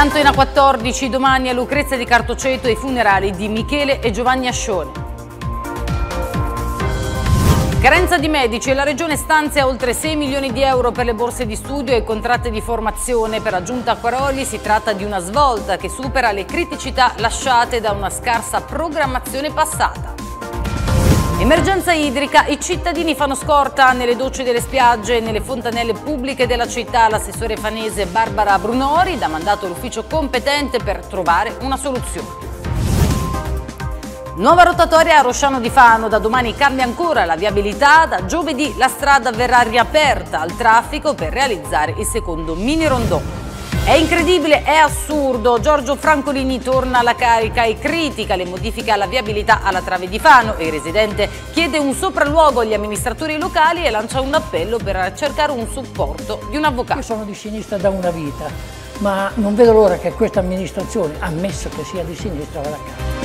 Pianto in A14 domani a Lucrezia di Cartoceto e i funerali di Michele e Giovanni Ascione. Carenza di medici e la Regione stanzia oltre 6 milioni di euro per le borse di studio e contratti di formazione. Per la Giunta Acquaroli si tratta di una svolta che supera le criticità lasciate da una scarsa programmazione passata. Emergenza idrica, i cittadini fanno scorta nelle docce delle spiagge e nelle fontanelle pubbliche della città. L'assessore fanese Barbara Brunori dà mandato all'ufficio competente per trovare una soluzione. Nuova rotatoria a Rosciano di Fano, da domani cambia ancora la viabilità, da giovedì la strada verrà riaperta al traffico per realizzare il secondo mini rondò. È incredibile, è assurdo. Giorgio Francolini torna alla carica e critica le modifiche alla viabilità alla trave di Fano. Il residente chiede un sopralluogo agli amministratori locali e lancia un appello per cercare un supporto di un avvocato. Io sono di sinistra da una vita, ma non vedo l'ora che questa amministrazione, ammesso che sia di sinistra, vada a casa.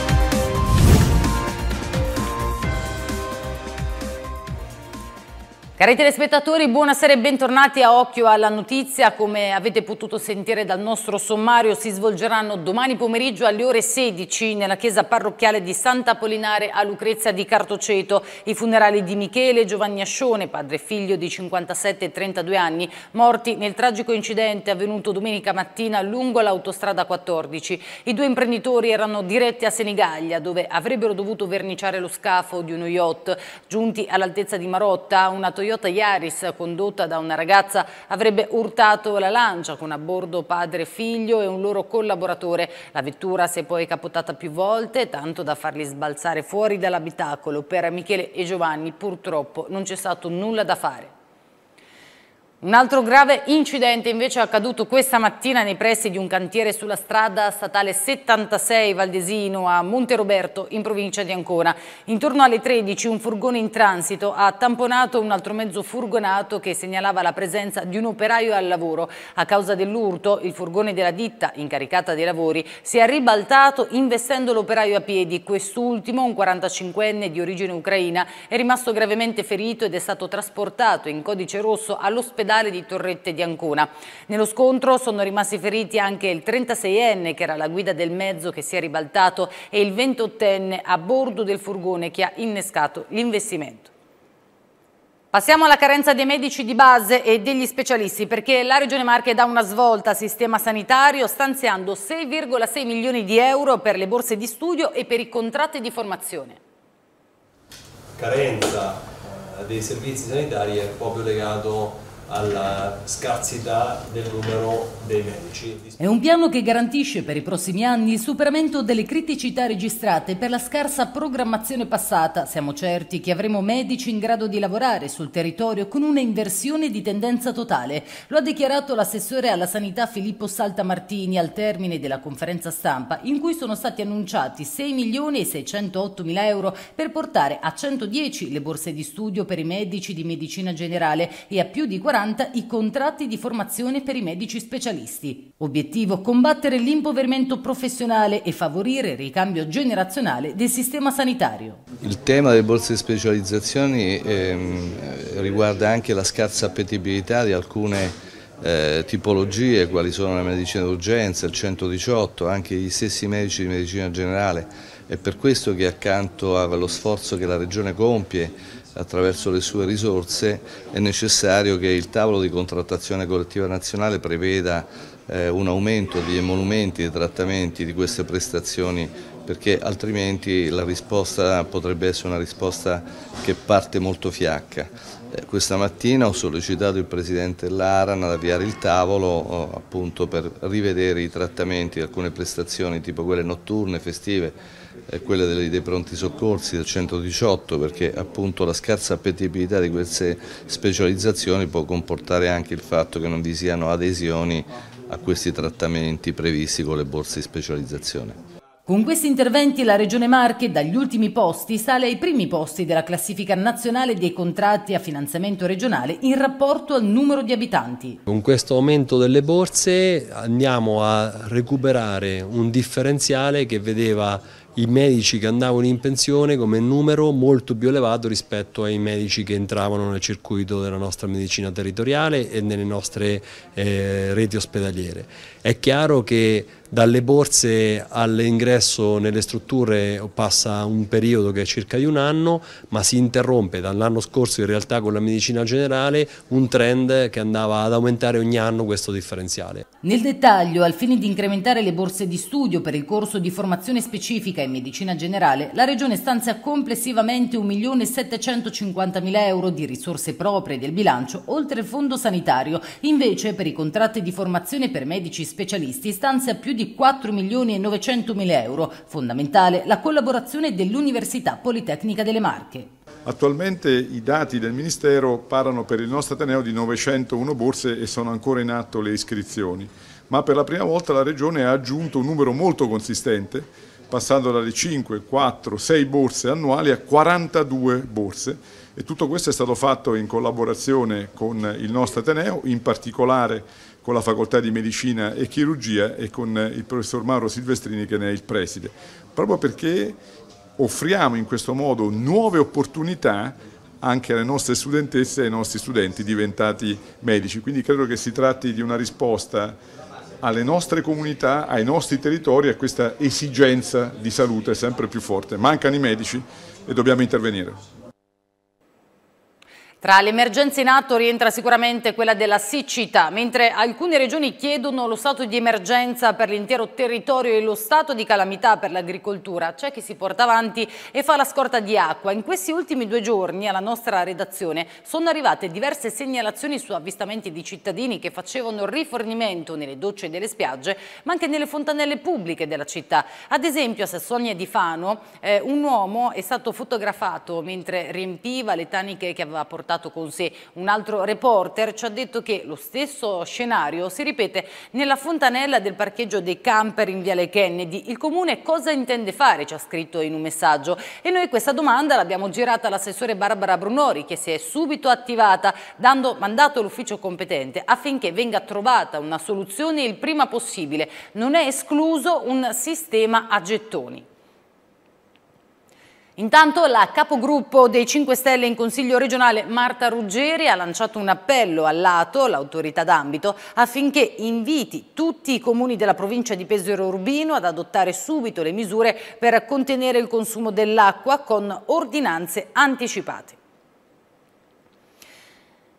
Cari telespettatori, buonasera e bentornati a Occhio alla Notizia. Come avete potuto sentire dal nostro sommario, si svolgeranno domani pomeriggio alle ore 16 nella chiesa parrocchiale di Sant'Apollinare a Lucrezia di Cartoceto i funerali di Michele Giovanni Ascione, padre e figlio di 57 e 32 anni, morti nel tragico incidente avvenuto domenica mattina lungo l'autostrada 14. I due imprenditori erano diretti a Senigallia, dove avrebbero dovuto verniciare lo scafo di uno yacht. Giunti all'altezza di Marotta, una Toyota Toyota Yaris condotta da una ragazza avrebbe urtato la lancia con a bordo padre, figlio e un loro collaboratore. La vettura si è poi capotata più volte, tanto da farli sbalzare fuori dall'abitacolo. Per Michele e Giovanni purtroppo non c'è stato nulla da fare. Un altro grave incidente invece è accaduto questa mattina nei pressi di un cantiere sulla strada statale 76 Valdesino a Monte Roberto in provincia di Ancona. Intorno alle 13 un furgone in transito ha tamponato un altro mezzo furgonato che segnalava la presenza di un operaio al lavoro. A causa dell'urto il furgone della ditta incaricata dei lavori si è ribaltato investendo l'operaio a piedi. Quest'ultimo, un 45enne di origine ucraina, è rimasto gravemente ferito ed è stato trasportato in codice rosso all'ospedale ospedale di Torrette di Ancona. Nello scontro sono rimasti feriti anche il 36enne che era la guida del mezzo che si è ribaltato e il 28enne a bordo del furgone che ha innescato l'investimento. Passiamo alla carenza dei medici di base e degli specialisti perché la Regione Marche dà una svolta al sistema sanitario stanziando 6,6 milioni di euro per le borse di studio e per i contratti di formazione. Carenza eh, dei servizi sanitari è proprio legato alla scarsità del numero dei medici. È un piano che garantisce per i prossimi anni il superamento delle criticità registrate per la scarsa programmazione passata. Siamo certi che avremo medici in grado di lavorare sul territorio con una inversione di tendenza totale. Lo ha dichiarato l'assessore alla sanità Filippo Saltamartini al termine della conferenza stampa in cui sono stati annunciati 6 milioni e 608 mila euro per portare a 110 le borse di studio per i medici di medicina generale e a più di 40 80 i contratti di formazione per i medici specialisti. Obiettivo combattere l'impoverimento professionale e favorire il ricambio generazionale del sistema sanitario. Il tema delle borse di specializzazione ehm, riguarda anche la scarsa appetibilità di alcune eh, tipologie quali sono la medicina d'urgenza, il 118, anche gli stessi medici di medicina generale. È per questo che accanto allo sforzo che la Regione compie attraverso le sue risorse, è necessario che il tavolo di contrattazione collettiva nazionale preveda eh, un aumento di emolumenti e trattamenti di queste prestazioni perché altrimenti la risposta potrebbe essere una risposta che parte molto fiacca. Eh, questa mattina ho sollecitato il Presidente Laran ad avviare il tavolo eh, appunto per rivedere i trattamenti di alcune prestazioni tipo quelle notturne, festive è quella dei, pronti soccorsi del 118 perché appunto la scarsa appetibilità di queste specializzazioni può comportare anche il fatto che non vi siano adesioni a questi trattamenti previsti con le borse di specializzazione. Con questi interventi la Regione Marche dagli ultimi posti sale ai primi posti della classifica nazionale dei contratti a finanziamento regionale in rapporto al numero di abitanti. Con questo aumento delle borse andiamo a recuperare un differenziale che vedeva i medici che andavano in pensione come numero molto più elevato rispetto ai medici che entravano nel circuito della nostra medicina territoriale e nelle nostre eh, reti ospedaliere. È chiaro che dalle borse all'ingresso nelle strutture passa un periodo che è circa di un anno, ma si interrompe dall'anno scorso in realtà con la medicina generale un trend che andava ad aumentare ogni anno questo differenziale. Nel dettaglio, al fine di incrementare le borse di studio per il corso di formazione specifica in medicina generale, la Regione stanzia complessivamente 1.750.000 euro di risorse proprie del bilancio, oltre il fondo sanitario. Invece, per i contratti di formazione per medici specialisti stanzia più di di 4 milioni e 900 mila euro. Fondamentale la collaborazione dell'Università Politecnica delle Marche. Attualmente i dati del Ministero parlano per il nostro Ateneo di 901 borse e sono ancora in atto le iscrizioni, ma per la prima volta la Regione ha aggiunto un numero molto consistente, passando dalle 5, 4, 6 borse annuali a 42 borse e tutto questo è stato fatto in collaborazione con il nostro Ateneo, in particolare con la facoltà di medicina e chirurgia e con eh, il professor Mauro Silvestrini che ne è il preside, proprio perché offriamo in questo modo nuove opportunità anche alle nostre studentesse e ai nostri studenti diventati medici. Quindi credo che si tratti di una risposta alle nostre comunità, ai nostri territori, a questa esigenza di salute sempre più forte. Mancano i medici e dobbiamo intervenire. Tra le emergenze in atto rientra sicuramente quella della siccità, mentre alcune regioni chiedono lo stato di emergenza per l'intero territorio e lo stato di calamità per l'agricoltura. C'è chi si porta avanti e fa la scorta di acqua. In questi ultimi due giorni alla nostra redazione sono arrivate diverse segnalazioni su avvistamenti di cittadini che facevano rifornimento nelle docce delle spiagge, ma anche nelle fontanelle pubbliche della città. Ad esempio a Sassonia di Fano eh, un uomo è stato fotografato mentre riempiva le taniche che aveva portato portato con sé. Un altro reporter ci ha detto che lo stesso scenario si ripete nella fontanella del parcheggio dei camper in Viale Kennedy. Il comune cosa intende fare? Ci ha scritto in un messaggio. E noi questa domanda l'abbiamo girata all'assessore Barbara Brunori che si è subito attivata dando mandato all'ufficio competente affinché venga trovata una soluzione il prima possibile. Non è escluso un sistema a gettoni. Intanto la capogruppo dei 5 Stelle in Consiglio regionale Marta Ruggeri ha lanciato un appello all'ATO, l'autorità d'ambito, affinché inviti tutti i comuni della provincia di Pesero Urbino ad adottare subito le misure per contenere il consumo dell'acqua con ordinanze anticipate.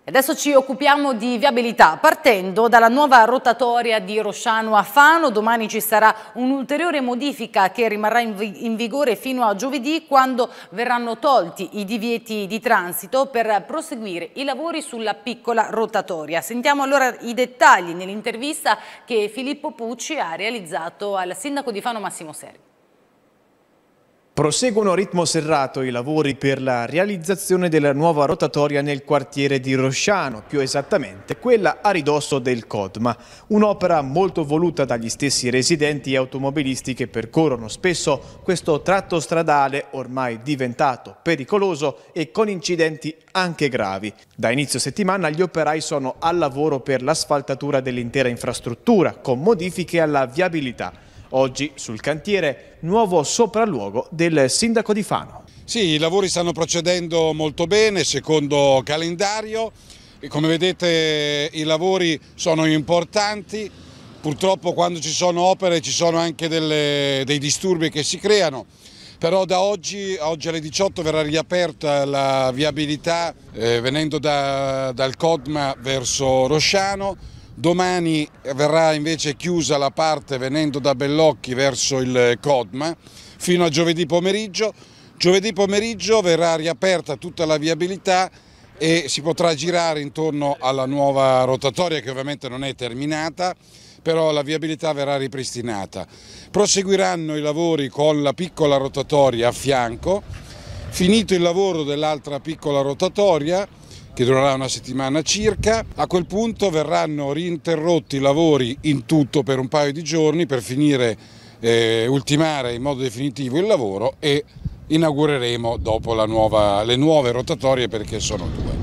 Adesso ci occupiamo di viabilità partendo dalla nuova rotatoria di Rosciano a Fano. Domani ci sarà un'ulteriore modifica che rimarrà in, vigore fino a giovedì quando verranno tolti i divieti di transito per proseguire i lavori sulla piccola rotatoria. Sentiamo allora i dettagli nell'intervista che Filippo Pucci ha realizzato al sindaco di Fano Massimo Seri. Proseguono a ritmo serrato i lavori per la realizzazione della nuova rotatoria nel quartiere di Rosciano, più esattamente quella a ridosso del Codma, un'opera molto voluta dagli stessi residenti e automobilisti che percorrono spesso questo tratto stradale ormai diventato pericoloso e con incidenti anche gravi. Da inizio settimana gli operai sono al lavoro per l'asfaltatura dell'intera infrastruttura, con modifiche alla viabilità. Oggi sul cantiere nuovo sopralluogo del sindaco di Fano. Sì, i lavori stanno procedendo molto bene secondo calendario. Come vedete i lavori sono importanti, purtroppo quando ci sono opere ci sono anche delle, dei disturbi che si creano, però da oggi, oggi alle 18 verrà riaperta la viabilità eh, venendo da, dal Codma verso Rosciano, Domani verrà invece chiusa la parte venendo da Bellocchi verso il eh, Codma fino a giovedì pomeriggio. Giovedì pomeriggio verrà riaperta tutta la viabilità e si potrà girare intorno alla nuova rotatoria che ovviamente non è terminata però la viabilità verrà ripristinata. Proseguiranno i lavori con la piccola rotatoria a fianco, finito il lavoro dell'altra piccola rotatoria che durerà una settimana circa. A quel punto verranno rinterrotti i lavori in tutto per un paio di giorni per finire, eh, ultimare in modo definitivo il lavoro e inaugureremo dopo nuova, le nuove rotatorie perché sono due.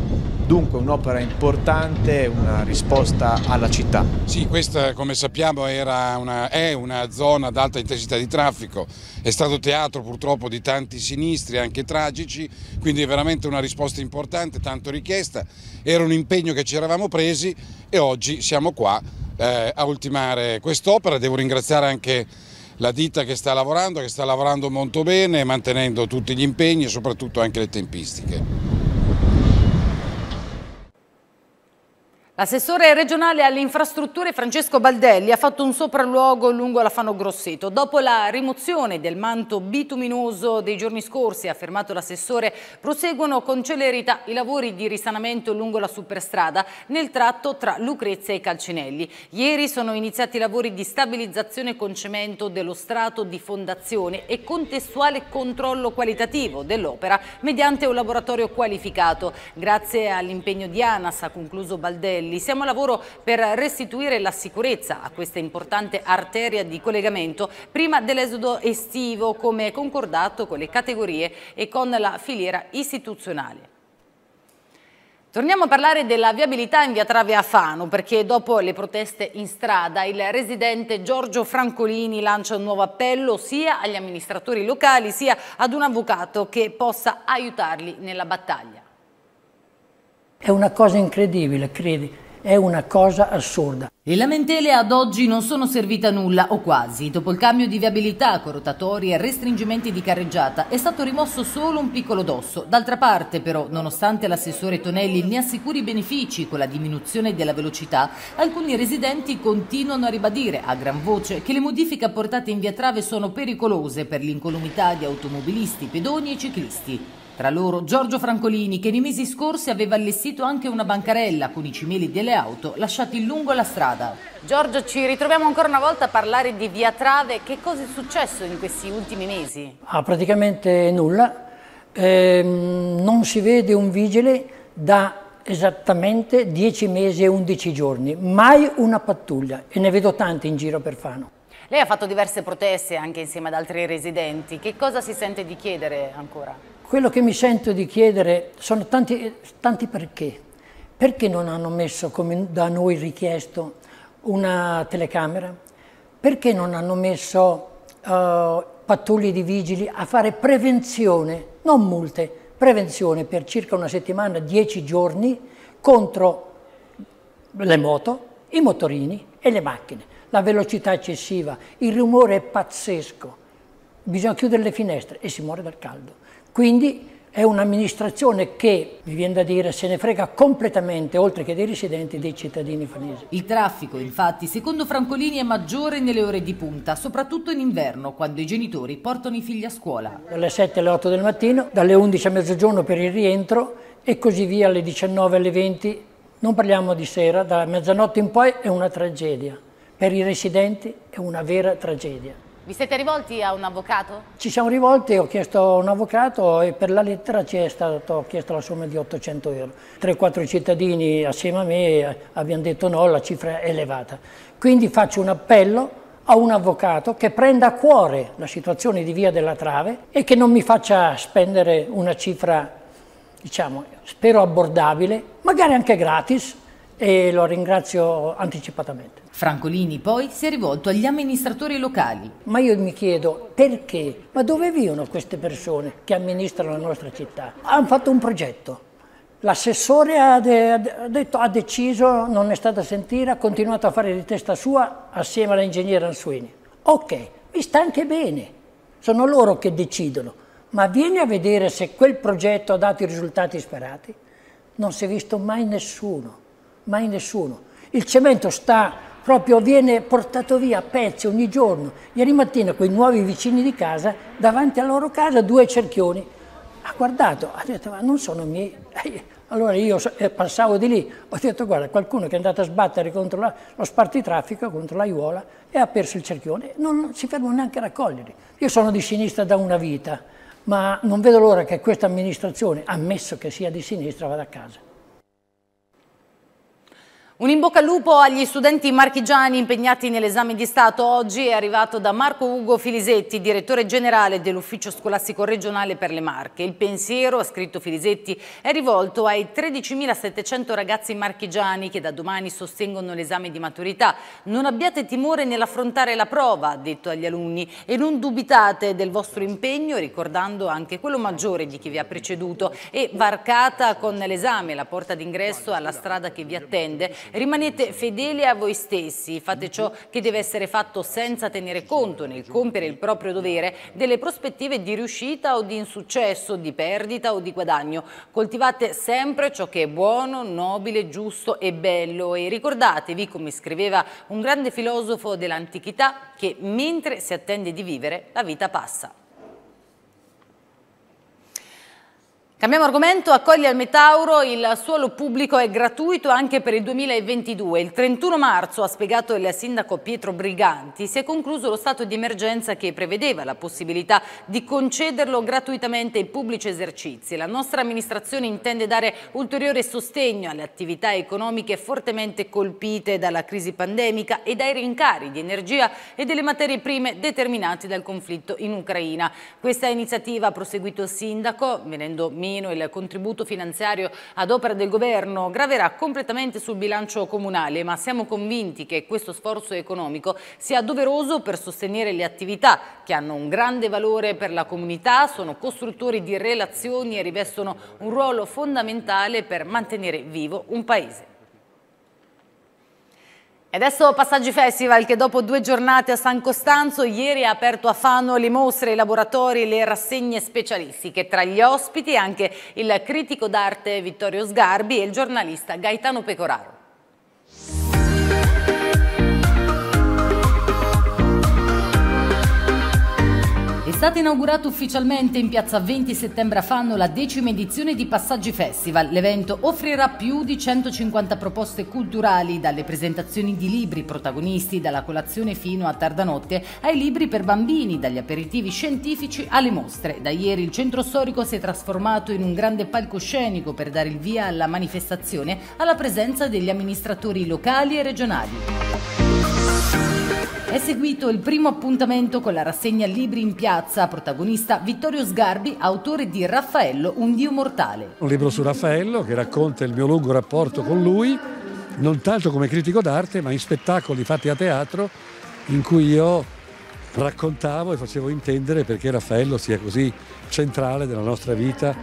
Dunque un'opera importante, una risposta alla città. Sì, questa come sappiamo una, è una zona ad alta intensità di traffico, è stato teatro purtroppo di tanti sinistri, anche tragici, quindi è veramente una risposta importante, tanto richiesta, era un impegno che ci eravamo presi e oggi siamo qua eh, a ultimare quest'opera, devo ringraziare anche la ditta che sta lavorando, che sta lavorando molto bene, mantenendo tutti gli impegni e soprattutto anche le tempistiche. L'assessore regionale alle infrastrutture Francesco Baldelli ha fatto un sopralluogo lungo la Fano Grosseto. Dopo la rimozione del manto bituminoso dei giorni scorsi, ha affermato l'assessore, proseguono con celerità i lavori di risanamento lungo la superstrada nel tratto tra Lucrezia e Calcinelli. Ieri sono iniziati i lavori di stabilizzazione con cemento dello strato di fondazione e contestuale controllo qualitativo dell'opera mediante un laboratorio qualificato. Grazie all'impegno di ANAS ha concluso Baldelli Castelli. Siamo a lavoro per restituire la sicurezza a questa importante arteria di collegamento prima dell'esodo estivo come concordato con le categorie e con la filiera istituzionale. Torniamo a parlare della viabilità in via Trave a Fano perché dopo le proteste in strada il residente Giorgio Francolini lancia un nuovo appello sia agli amministratori locali sia ad un avvocato che possa aiutarli nella battaglia. È una cosa incredibile, credi, è una cosa assurda. Le lamentele ad oggi non sono servite a nulla o quasi. Dopo il cambio di viabilità con e restringimenti di carreggiata è stato rimosso solo un piccolo dosso. D'altra parte però, nonostante l'assessore Tonelli ne assicuri benefici con la diminuzione della velocità, alcuni residenti continuano a ribadire a gran voce che le modifiche apportate in via Trave sono pericolose per l'incolumità di automobilisti, pedoni e ciclisti. Tra loro Giorgio Francolini che nei mesi scorsi aveva allestito anche una bancarella con i cimeli delle auto lasciati lungo la strada. Giorgio, ci ritroviamo ancora una volta a parlare di Via Trave. Che cosa è successo in questi ultimi mesi? Ah, praticamente nulla. Eh, non si vede un vigile da esattamente 10 mesi e 11 giorni, mai una pattuglia e ne vedo tanti in giro per Fano. Lei ha fatto diverse proteste anche insieme ad altri residenti. Che cosa si sente di chiedere ancora? Quello che mi sento di chiedere sono tanti, tanti perché. Perché non hanno messo, come da noi richiesto, una telecamera? Perché non hanno messo uh, pattuglie di vigili a fare prevenzione, non multe, prevenzione per circa una settimana, dieci giorni, contro le moto, i motorini e le macchine la velocità eccessiva, il rumore è pazzesco, bisogna chiudere le finestre e si muore dal caldo. Quindi è un'amministrazione che, mi viene da dire, se ne frega completamente, oltre che dei residenti, dei cittadini fanesi. Il traffico, infatti, secondo Francolini è maggiore nelle ore di punta, soprattutto in inverno, quando i genitori portano i figli a scuola. Dalle 7 alle 8 del mattino, dalle 11 a mezzogiorno per il rientro e così via alle 19 alle 20. Non parliamo di sera, da mezzanotte in poi è una tragedia per i residenti è una vera tragedia. Vi siete rivolti a un avvocato? Ci siamo rivolti, ho chiesto a un avvocato e per la lettera ci è stata chiesta la somma di 800 euro. 3 quattro cittadini assieme a me eh, abbiamo detto no, la cifra è elevata. Quindi faccio un appello a un avvocato che prenda a cuore la situazione di Via della Trave e che non mi faccia spendere una cifra, diciamo, spero abbordabile, magari anche gratis, e lo ringrazio anticipatamente. Francolini poi si è rivolto agli amministratori locali. Ma io mi chiedo perché, ma dove vivono queste persone che amministrano la nostra città? Hanno fatto un progetto. L'assessore ha, de ha, deciso, non è stata sentita, ha continuato a fare di testa sua assieme all'ingegnere Ansuini. Ok, mi sta anche bene, sono loro che decidono, ma vieni a vedere se quel progetto ha dato i risultati sperati. Non si è visto mai nessuno mai nessuno. Il cemento sta proprio, viene portato via a pezzi ogni giorno. Ieri mattina quei nuovi vicini di casa, davanti alla loro casa due cerchioni, ha guardato, ha detto ma non sono miei. Allora io eh, passavo di lì, ho detto guarda qualcuno che è andato a sbattere contro la, lo spartitraffico, contro l'aiuola e ha perso il cerchione, non, non si fermano neanche a raccoglierli. Io sono di sinistra da una vita, ma non vedo l'ora che questa amministrazione, ammesso che sia di sinistra, vada a casa. Un in bocca al lupo agli studenti marchigiani impegnati nell'esame di Stato oggi è arrivato da Marco Ugo Filisetti, direttore generale dell'Ufficio Scolastico Regionale per le Marche. Il pensiero, ha scritto Filisetti, è rivolto ai 13.700 ragazzi marchigiani che da domani sostengono l'esame di maturità. Non abbiate timore nell'affrontare la prova, ha detto agli alunni, e non dubitate del vostro impegno, ricordando anche quello maggiore di chi vi ha preceduto e varcata con l'esame la porta d'ingresso alla strada che vi attende Rimanete fedeli a voi stessi, fate ciò che deve essere fatto senza tenere conto nel compiere il proprio dovere delle prospettive di riuscita o di insuccesso, di perdita o di guadagno. Coltivate sempre ciò che è buono, nobile, giusto e bello e ricordatevi, come scriveva un grande filosofo dell'antichità, che mentre si attende di vivere la vita passa. Cambiamo argomento, accoglie al Metauro, il suolo pubblico è gratuito anche per il 2022. Il 31 marzo, ha spiegato il sindaco Pietro Briganti, si è concluso lo stato di emergenza che prevedeva la possibilità di concederlo gratuitamente ai pubblici esercizi. La nostra amministrazione intende dare ulteriore sostegno alle attività economiche fortemente colpite dalla crisi pandemica e dai rincari di energia e delle materie prime determinati dal conflitto in Ucraina. Questa iniziativa ha proseguito il sindaco, venendo meno meno il contributo finanziario ad opera del governo graverà completamente sul bilancio comunale, ma siamo convinti che questo sforzo economico sia doveroso per sostenere le attività che hanno un grande valore per la comunità, sono costruttori di relazioni e rivestono un ruolo fondamentale per mantenere vivo un paese. E adesso Passaggi Festival che dopo due giornate a San Costanzo ieri ha aperto a Fano le mostre, i laboratori, le rassegne specialistiche. Tra gli ospiti anche il critico d'arte Vittorio Sgarbi e il giornalista Gaetano Pecoraro. stata inaugurata ufficialmente in piazza 20 settembre a Fanno la decima edizione di Passaggi Festival. L'evento offrirà più di 150 proposte culturali, dalle presentazioni di libri protagonisti, dalla colazione fino a tardanotte, ai libri per bambini, dagli aperitivi scientifici alle mostre. Da ieri il centro storico si è trasformato in un grande palcoscenico per dare il via alla manifestazione alla presenza degli amministratori locali e regionali. È seguito il primo appuntamento con la rassegna Libri in piazza, protagonista Vittorio Sgarbi, autore di Raffaello, un Dio mortale. Un libro su Raffaello che racconta il mio lungo rapporto con lui, non tanto come critico d'arte, ma in spettacoli fatti a teatro in cui io raccontavo e facevo intendere perché Raffaello sia così centrale della nostra vita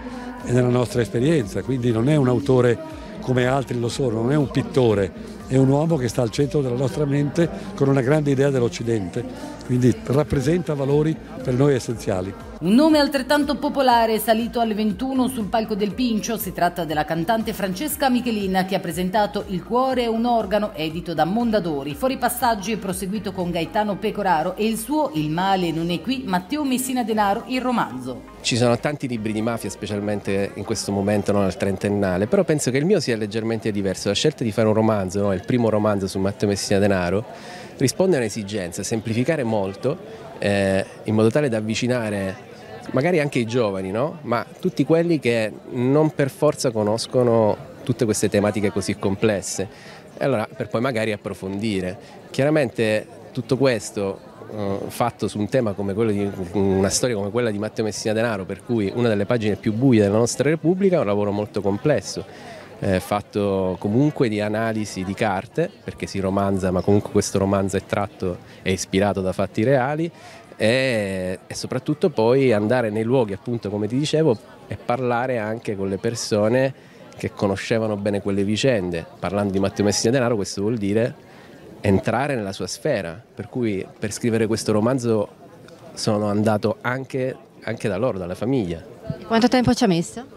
e della nostra esperienza. Quindi non è un autore come altri lo sono, non è un pittore, è un uomo che sta al centro della nostra mente con una grande idea dell'Occidente, quindi rappresenta valori per noi essenziali. Un nome altrettanto popolare salito alle 21 sul palco del Pincio, si tratta della cantante Francesca Michelin che ha presentato Il cuore è un organo edito da Mondadori. Fuori passaggi è proseguito con Gaetano Pecoraro e il suo Il male non è qui, Matteo Messina Denaro, il romanzo. Ci sono tanti libri di mafia, specialmente in questo momento, non al trentennale, però penso che il mio sia leggermente diverso. La scelta di fare un romanzo, no? il primo romanzo su Matteo Messina Denaro, risponde a un'esigenza, semplificare molto, eh, in modo tale da avvicinare magari anche i giovani, no? ma tutti quelli che non per forza conoscono tutte queste tematiche così complesse. E allora, per poi magari approfondire. Chiaramente tutto questo uh, fatto su un tema come quello di una storia come quella di Matteo Messina Denaro, per cui una delle pagine più buie della nostra Repubblica, è un lavoro molto complesso. Eh, fatto comunque di analisi di carte, perché si romanza, ma comunque questo romanzo è tratto e ispirato da fatti reali, e, e, soprattutto poi andare nei luoghi, appunto, come ti dicevo, e parlare anche con le persone che conoscevano bene quelle vicende. Parlando di Matteo Messina Denaro, questo vuol dire entrare nella sua sfera, per cui per scrivere questo romanzo sono andato anche, anche da loro, dalla famiglia. Quanto tempo ci ha messo?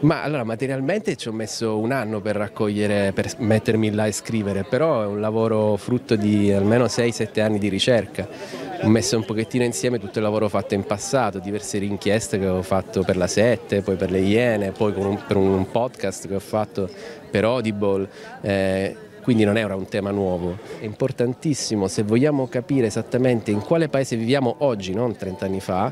Ma allora materialmente ci ho messo un anno per raccogliere, per mettermi là e scrivere, però è un lavoro frutto di almeno 6-7 anni di ricerca. Ho messo un pochettino insieme tutto il lavoro fatto in passato, diverse inchieste che ho fatto per la Sette, poi per le Iene, poi per un podcast che ho fatto per Audible. Eh, quindi non era un tema nuovo. È importantissimo se vogliamo capire esattamente in quale paese viviamo oggi, non 30 anni fa,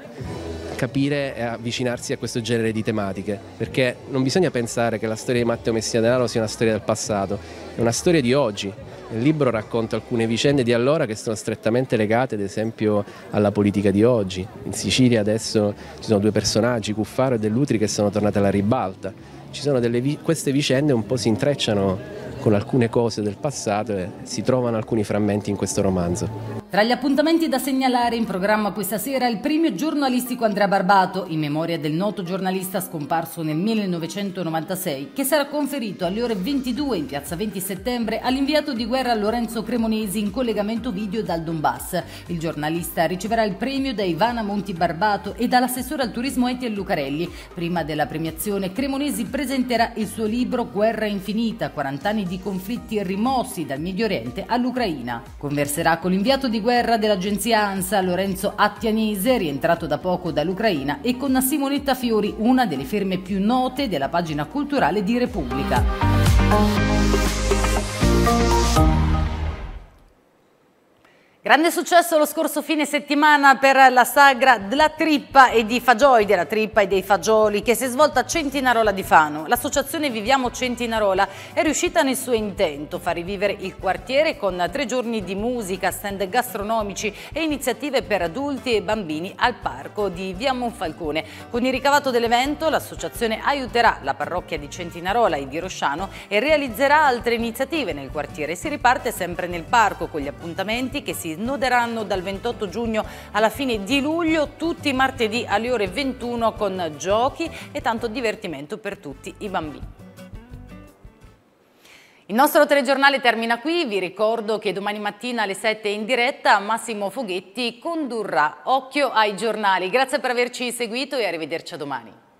capire e avvicinarsi a questo genere di tematiche, perché non bisogna pensare che la storia di Matteo Messia Denaro sia una storia del passato, è una storia di oggi. Il libro racconta alcune vicende di allora che sono strettamente legate ad esempio alla politica di oggi. In Sicilia adesso ci sono due personaggi, Cuffaro e Dell'Utri, che sono tornati alla ribalta vi queste vicende un po' si intrecciano con alcune cose del passato e si trovano alcuni frammenti in questo romanzo. Tra gli appuntamenti da segnalare in programma questa sera il premio giornalistico Andrea Barbato, in memoria del noto giornalista scomparso nel 1996, che sarà conferito alle ore 22 in piazza 20 settembre all'inviato di guerra Lorenzo Cremonesi in collegamento video dal Donbass. Il giornalista riceverà il premio da Ivana Monti Barbato e dall'assessore al turismo Etiel Lucarelli. Prima della premiazione Cremonesi presenterà il suo libro Guerra infinita, 40 anni di conflitti rimossi dal Medio Oriente all'Ucraina. Converserà con l'inviato di guerra dell'agenzia ANSA, Lorenzo Attianese, rientrato da poco dall'Ucraina, e con Simonetta Fiori, una delle firme più note della pagina culturale di Repubblica. Grande successo lo scorso fine settimana per la sagra della trippa e di fagioli, della trippa e dei fagioli che si è svolta a Centinarola di Fano. L'associazione Viviamo Centinarola è riuscita nel suo intento, far rivivere il quartiere con tre giorni di musica, stand gastronomici e iniziative per adulti e bambini al parco di Via Monfalcone. Con il ricavato dell'evento l'associazione aiuterà la parrocchia di Centinarola e di Rosciano e realizzerà altre iniziative nel quartiere. Si riparte sempre nel parco con gli appuntamenti che si snoderanno dal 28 giugno alla fine di luglio tutti i martedì alle ore 21 con giochi e tanto divertimento per tutti i bambini. Il nostro telegiornale termina qui, vi ricordo che domani mattina alle 7 in diretta Massimo Foghetti condurrà Occhio ai giornali. Grazie per averci seguito e arrivederci a domani.